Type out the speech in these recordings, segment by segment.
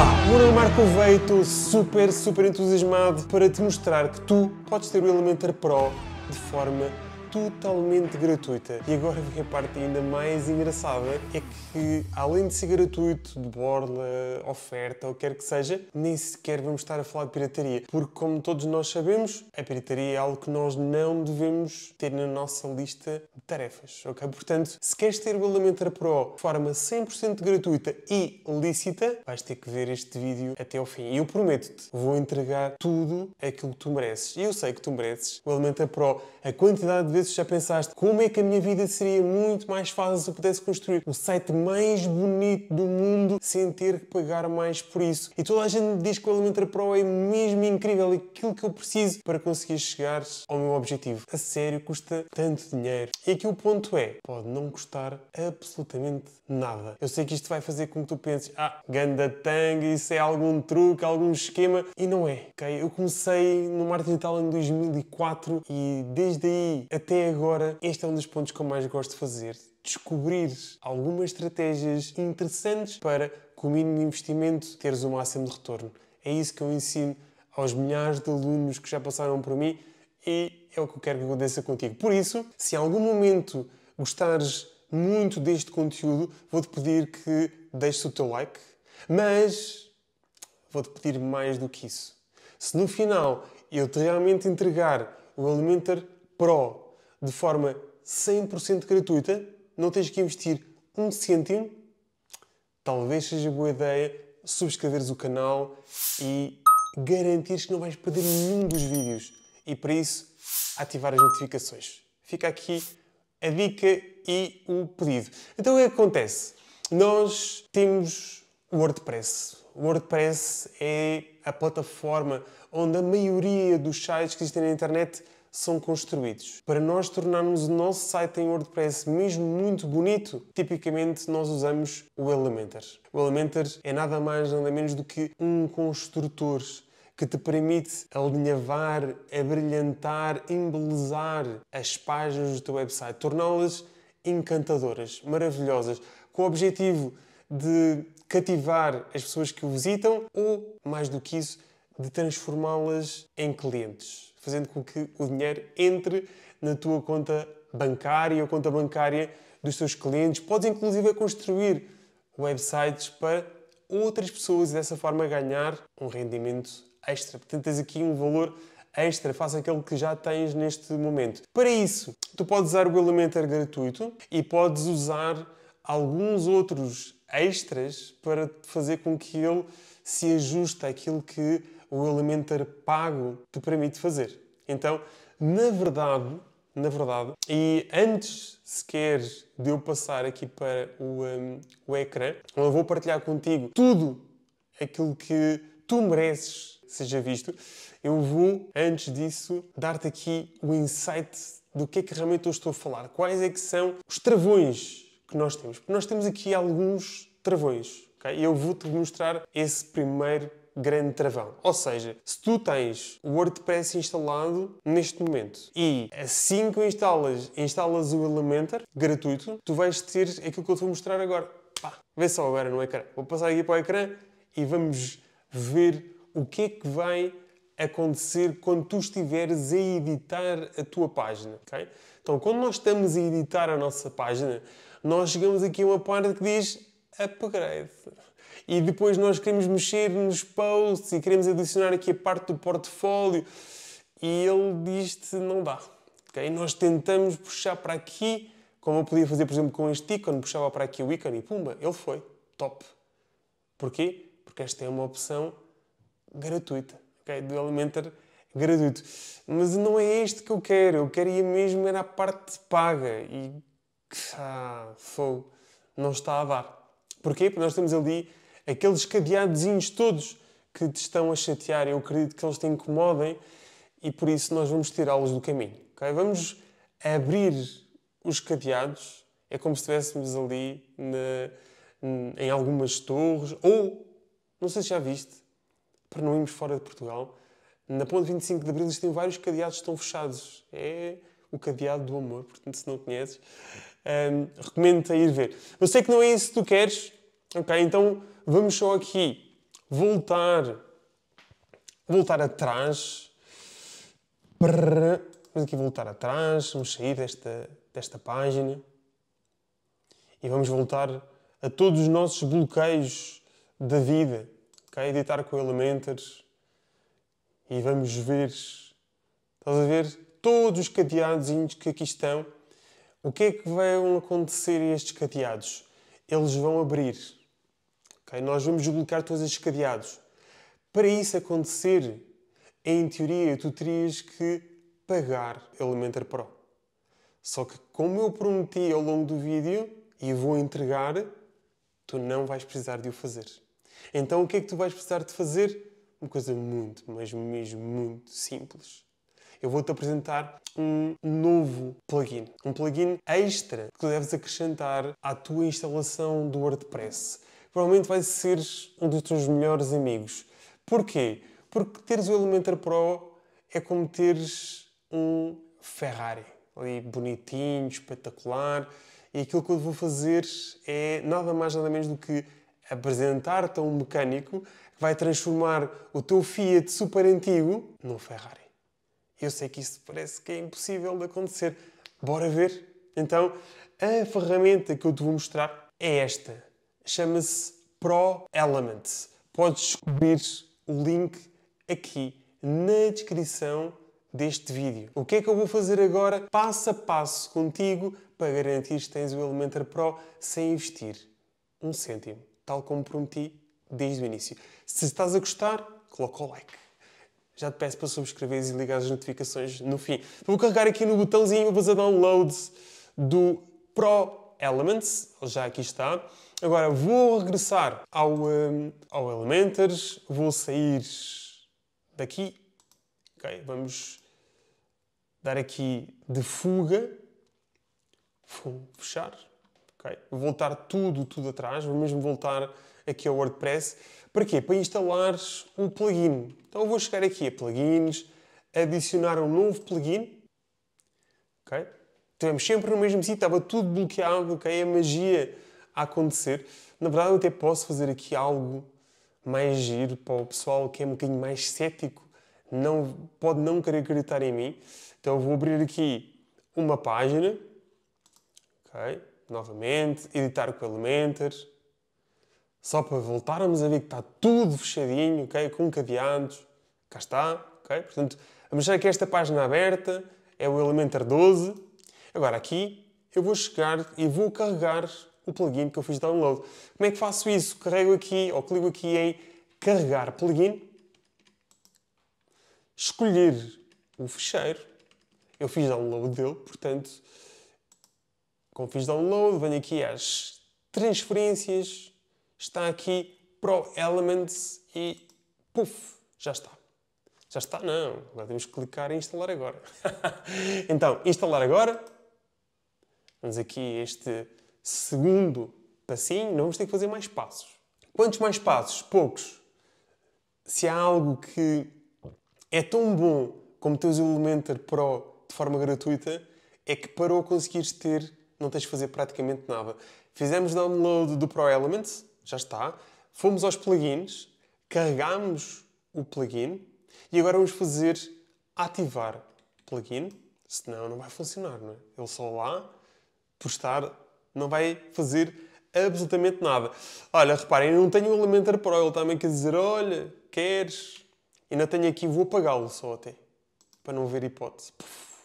Olá! Bruno é Marcovei, estou super, super entusiasmado para te mostrar que tu podes ter o Elementor Pro de forma totalmente gratuita. E agora vem a parte ainda mais engraçada, é que além de ser gratuito, de borla, oferta, ou quer que seja, nem sequer vamos estar a falar de pirataria, porque como todos nós sabemos, a pirataria é algo que nós não devemos ter na nossa lista de tarefas, ok? Portanto, se queres ter o Elementor Pro de forma 100% gratuita e lícita, vais ter que ver este vídeo até ao fim. E eu prometo-te, vou entregar tudo aquilo que tu mereces. E eu sei que tu mereces o Elementor Pro, a quantidade de vezes já pensaste como é que a minha vida seria muito mais fácil se eu pudesse construir o site mais bonito do mundo sem ter que pagar mais por isso? E toda a gente diz que o Elementor Pro é mesmo incrível, aquilo que eu preciso para conseguir chegar ao meu objetivo. A sério, custa tanto dinheiro. E aqui o ponto é, pode não custar absolutamente nada. Eu sei que isto vai fazer com que tu penses, ah, ganda tanga, isso é algum truque, algum esquema, e não é, ok? Eu comecei no marketing digital em 2004 e desde aí até até agora, este é um dos pontos que eu mais gosto de fazer. Descobrir algumas estratégias interessantes para, com o mínimo investimento, teres o máximo de retorno. É isso que eu ensino aos milhares de alunos que já passaram por mim e é o que eu quero que aconteça contigo. Por isso, se em algum momento gostares muito deste conteúdo, vou-te pedir que deixes o teu like, mas vou-te pedir mais do que isso. Se no final eu te realmente entregar o Elementor Pro de forma 100% gratuita, não tens que investir um cêntimo, talvez seja boa ideia subscreveres o canal e garantires que não vais perder nenhum dos vídeos e para isso ativar as notificações. Fica aqui a dica e o pedido. Então o que é acontece? Nós temos o WordPress. O WordPress é a plataforma onde a maioria dos sites que existem na internet são construídos. Para nós tornarmos o nosso site em WordPress mesmo muito bonito, tipicamente nós usamos o Elementor. O Elementor é nada mais nada menos do que um construtor que te permite alinhavar, abrilhantar, embelezar as páginas do teu website, torná-las encantadoras, maravilhosas, com o objetivo de cativar as pessoas que o visitam ou, mais do que isso, de transformá-las em clientes, fazendo com que o dinheiro entre na tua conta bancária ou conta bancária dos teus clientes. Podes inclusive construir websites para outras pessoas e dessa forma ganhar um rendimento extra. Portanto, tens aqui um valor extra, faça aquele que já tens neste momento. Para isso, tu podes usar o Elementor gratuito e podes usar alguns outros extras para fazer com que ele se ajuste àquilo que o Elementor pago te permite fazer. Então, na verdade, na verdade, e antes sequer de eu passar aqui para o, um, o ecrã, eu vou partilhar contigo tudo aquilo que tu mereces seja visto, eu vou, antes disso, dar-te aqui o insight do que é que realmente eu estou a falar. Quais é que são os travões que nós temos? Porque nós temos aqui alguns travões, ok? E eu vou-te mostrar esse primeiro grande travão. Ou seja, se tu tens o WordPress instalado neste momento e assim que o instalas, instalas o Elementor gratuito, tu vais ter aquilo que eu te vou mostrar agora. Pá, vê só agora no ecrã. Vou passar aqui para o ecrã e vamos ver o que é que vai acontecer quando tu estiveres a editar a tua página, Então, quando nós estamos a editar a nossa página, nós chegamos aqui a uma parte que diz upgrade e depois nós queremos mexer nos posts e queremos adicionar aqui a parte do portfólio e ele diz-te não dá. Okay? Nós tentamos puxar para aqui, como eu podia fazer, por exemplo, com este ícone, puxava para aqui o ícone e pumba, ele foi. Top. Porquê? Porque esta é uma opção gratuita, okay? do Elementor gratuito. Mas não é este que eu quero, eu queria mesmo era a parte paga e ah, fogo, não está a dar. Porquê? Porque nós temos ali Aqueles cadeadozinhos todos que te estão a chatear, eu acredito que eles te incomodem e por isso nós vamos tirá-los do caminho. Okay? Vamos abrir os cadeados, é como se estivéssemos ali na, em algumas torres, ou, não sei se já viste, para não irmos fora de Portugal, na Ponte 25 de Abril existem vários cadeados que estão fechados. É o cadeado do amor, portanto, se não conheces, hum, recomendo-te a ir ver. Eu sei que não é isso que tu queres, Ok, então vamos só aqui voltar, voltar atrás. Vamos aqui voltar atrás, vamos sair desta, desta página e vamos voltar a todos os nossos bloqueios da vida. Ok, editar com Elementor e vamos ver, estás a ver, todos os cadeados que aqui estão. O que é que vão acontecer a estes cadeados? Eles vão abrir Okay? Nós vamos duplicar todos estes cadeados. Para isso acontecer, em teoria, tu terias que pagar Elementor Pro. Só que, como eu prometi ao longo do vídeo e vou entregar, tu não vais precisar de o fazer. Então, o que é que tu vais precisar de fazer? Uma coisa muito, mas mesmo muito simples. Eu vou-te apresentar um novo plugin, um plugin extra que deves acrescentar à tua instalação do WordPress provavelmente vai ser um dos teus melhores amigos. Porquê? Porque teres o Elementor Pro é como teres um Ferrari, ali bonitinho, espetacular, e aquilo que eu vou fazer é nada mais nada menos do que apresentar-te a um mecânico que vai transformar o teu Fiat super antigo num Ferrari. Eu sei que isso parece que é impossível de acontecer. Bora ver? Então, a ferramenta que eu te vou mostrar é esta chama-se Pro Elements. Podes descobrir o link aqui na descrição deste vídeo. O que é que eu vou fazer agora passo a passo contigo para garantir que tens o Elementor Pro sem investir um cêntimo, tal como prometi desde o início. Se estás a gostar, coloca o like. Já te peço para subscreveres e ligar as notificações no fim. Vou carregar aqui no botãozinho vou fazer download do Pro Elements, já aqui está. Agora vou regressar ao, um, ao Elementers, vou sair daqui, ok? Vamos dar aqui de fuga, vou fechar, ok? Vou voltar tudo, tudo atrás, vou mesmo voltar aqui ao WordPress. Para quê? Para instalar um plugin. Então vou chegar aqui a plugins, adicionar um novo plugin, ok? Estivemos sempre no mesmo sítio, estava tudo bloqueado, ok? A magia a acontecer. Na verdade, eu até posso fazer aqui algo mais giro para o pessoal que é um bocadinho mais cético, não, pode não querer acreditar em mim. Então, eu vou abrir aqui uma página, ok? Novamente, editar com Elementor, só para voltarmos a ver que está tudo fechadinho, ok? Com cadeados, cá está, ok? Portanto, vamos deixar aqui esta página aberta, é o Elementor 12. Agora, aqui eu vou chegar e vou carregar o plugin que eu fiz download. Como é que faço isso? Carrego aqui ou clico aqui em carregar plugin, escolher o fecheiro, eu fiz download dele, portanto, como fiz download, venho aqui às transferências, está aqui Pro Elements e puf, já está. Já está? Não, agora temos que clicar em instalar agora. então, instalar agora. Vamos aqui este segundo passinho, não vamos ter que fazer mais passos. Quantos mais passos? Poucos. Se há algo que é tão bom como teres o Elementor Pro de forma gratuita, é que para o conseguires ter, não tens de fazer praticamente nada. Fizemos download do Pro Elements, já está. Fomos aos plugins, carregámos o plugin e agora vamos fazer ativar plugin, senão não vai funcionar, não é? Ele só lá por estar não vai fazer absolutamente nada. Olha, reparem, eu não tenho o Elementor Pro, ele também quer dizer, olha, queres? Ainda tenho aqui, vou apagá-lo só até, para não haver hipótese. Puf,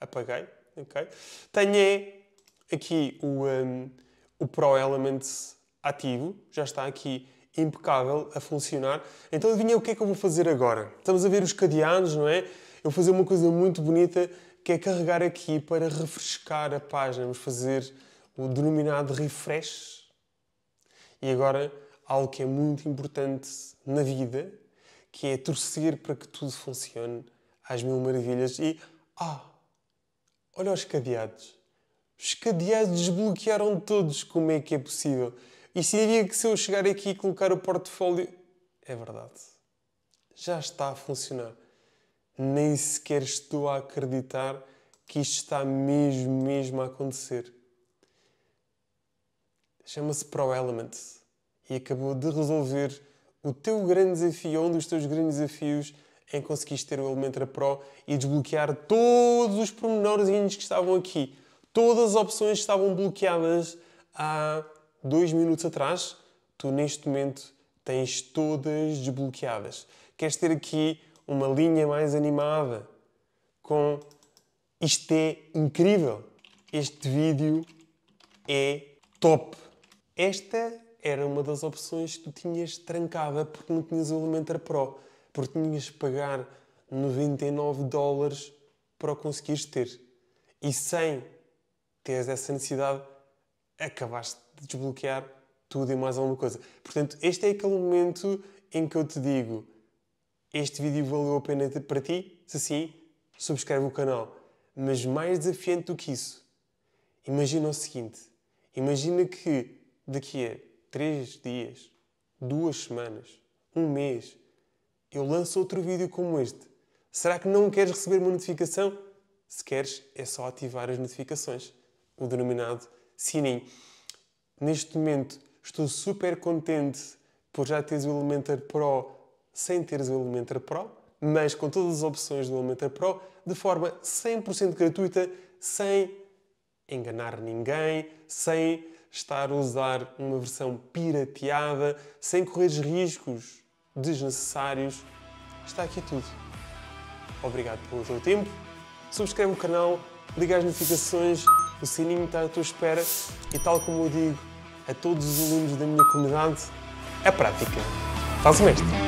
apaguei, ok? Tenho é aqui o, um, o Pro Elements ativo, já está aqui impecável a funcionar. Então adivinha o que é que eu vou fazer agora? Estamos a ver os cadeados, não é? Eu vou fazer uma coisa muito bonita que é carregar aqui para refrescar a página. Vamos fazer o denominado refresh. E agora, algo que é muito importante na vida, que é torcer para que tudo funcione às mil maravilhas. E, ah, olha os cadeados. Os cadeados desbloquearam todos. Como é que é possível? E se diria que se eu chegar aqui e colocar o portfólio. É verdade. Já está a funcionar. Nem sequer estou a acreditar que isto está mesmo, mesmo a acontecer chama-se Pro Element e acabou de resolver o teu grande desafio, um dos teus grandes desafios em conseguir ter o Elementor Pro e desbloquear todos os pormenores que estavam aqui. Todas as opções estavam bloqueadas há dois minutos atrás. Tu, neste momento, tens todas desbloqueadas. Queres ter aqui uma linha mais animada com... Isto é incrível! Este vídeo é top! Esta era uma das opções que tu tinhas trancada porque não tinhas o Elementor Pro, porque tinhas de pagar 99 dólares para o conseguires ter. E sem teres essa necessidade, acabaste de desbloquear tudo e mais alguma coisa. Portanto, este é aquele momento em que eu te digo: este vídeo valeu a pena para ti? Se sim, subscreve o canal. Mas mais desafiante do que isso, imagina o seguinte: imagina que daqui a três dias, duas semanas, um mês, eu lanço outro vídeo como este. Será que não queres receber uma notificação? Se queres, é só ativar as notificações, o denominado sininho. Neste momento, estou super contente por já teres o Elementor Pro sem teres o Elementor Pro, mas com todas as opções do Elementor Pro, de forma 100% gratuita, sem enganar ninguém, sem estar a usar uma versão pirateada, sem correr riscos desnecessários, está aqui tudo. Obrigado pelo teu tempo, subscreve o canal, liga as notificações, o sininho está à tua espera e tal como eu digo a todos os alunos da minha comunidade, a prática. Faz o mestre!